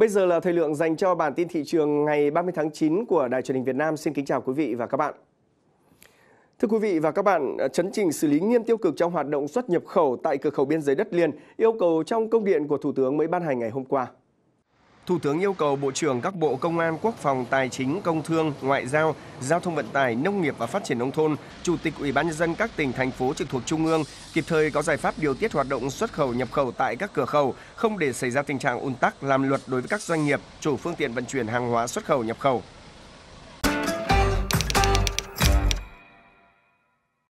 Bây giờ là thời lượng dành cho bản tin thị trường ngày 30 tháng 9 của Đài truyền hình Việt Nam. Xin kính chào quý vị và các bạn. Thưa quý vị và các bạn, chấn trình xử lý nghiêm tiêu cực trong hoạt động xuất nhập khẩu tại cửa khẩu biên giới đất liền yêu cầu trong công điện của Thủ tướng mới ban hành ngày hôm qua. Thủ tướng yêu cầu Bộ trưởng các Bộ Công an, Quốc phòng, Tài chính, Công thương, Ngoại giao, Giao thông vận tải, Nông nghiệp và Phát triển nông thôn, Chủ tịch Ủy ban nhân dân các tỉnh thành phố trực thuộc trung ương kịp thời có giải pháp điều tiết hoạt động xuất khẩu nhập khẩu tại các cửa khẩu, không để xảy ra tình trạng ùn tắc làm luật đối với các doanh nghiệp, chủ phương tiện vận chuyển hàng hóa xuất khẩu nhập khẩu.